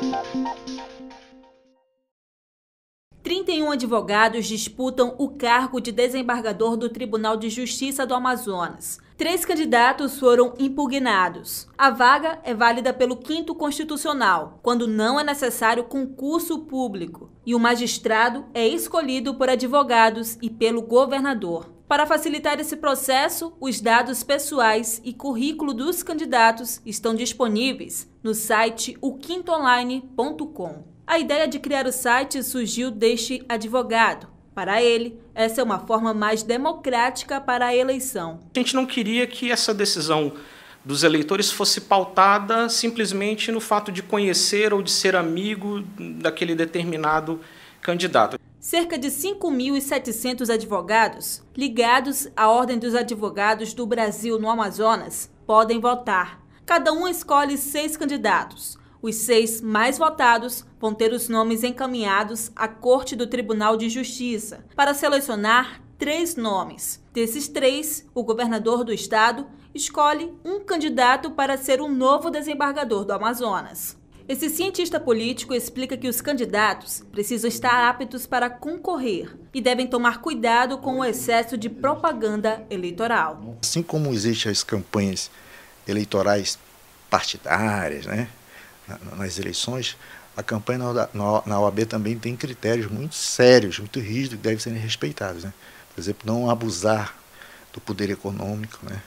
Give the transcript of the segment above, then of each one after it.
Thank you. 31 advogados disputam o cargo de desembargador do Tribunal de Justiça do Amazonas. Três candidatos foram impugnados. A vaga é válida pelo quinto constitucional, quando não é necessário concurso público, e o magistrado é escolhido por advogados e pelo governador. Para facilitar esse processo, os dados pessoais e currículo dos candidatos estão disponíveis no site oquintoonline.com. A ideia de criar o site surgiu deste advogado. Para ele, essa é uma forma mais democrática para a eleição. A gente não queria que essa decisão dos eleitores fosse pautada simplesmente no fato de conhecer ou de ser amigo daquele determinado candidato. Cerca de 5.700 advogados ligados à Ordem dos Advogados do Brasil no Amazonas podem votar. Cada um escolhe seis candidatos. Os seis mais votados vão ter os nomes encaminhados à Corte do Tribunal de Justiça para selecionar três nomes. Desses três, o governador do estado escolhe um candidato para ser o novo desembargador do Amazonas. Esse cientista político explica que os candidatos precisam estar aptos para concorrer e devem tomar cuidado com o excesso de propaganda eleitoral. Assim como existem as campanhas eleitorais partidárias, né? nas eleições, a campanha na OAB também tem critérios muito sérios, muito rígidos, que devem ser respeitados. Né? Por exemplo, não abusar do poder econômico, né?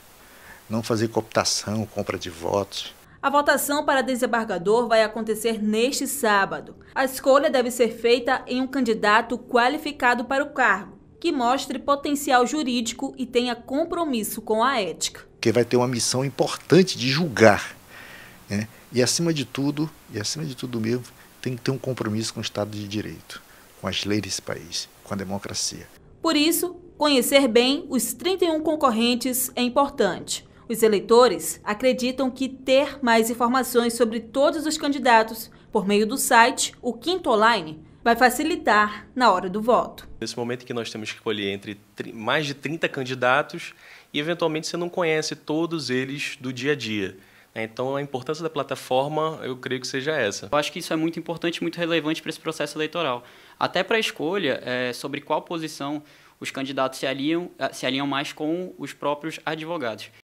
não fazer cooptação, compra de votos. A votação para desembargador vai acontecer neste sábado. A escolha deve ser feita em um candidato qualificado para o cargo, que mostre potencial jurídico e tenha compromisso com a ética. Que vai ter uma missão importante de julgar. Né? E acima de tudo, e acima de tudo mesmo, tem que ter um compromisso com o Estado de Direito, com as leis desse país, com a democracia. Por isso, conhecer bem os 31 concorrentes é importante. Os eleitores acreditam que ter mais informações sobre todos os candidatos por meio do site, o Quinto Online, vai facilitar na hora do voto. Nesse momento em que nós temos que escolher entre mais de 30 candidatos e eventualmente você não conhece todos eles do dia a dia. É, então, a importância da plataforma, eu creio que seja essa. Eu acho que isso é muito importante, muito relevante para esse processo eleitoral. Até para a escolha é, sobre qual posição os candidatos se aliam se alinham mais com os próprios advogados.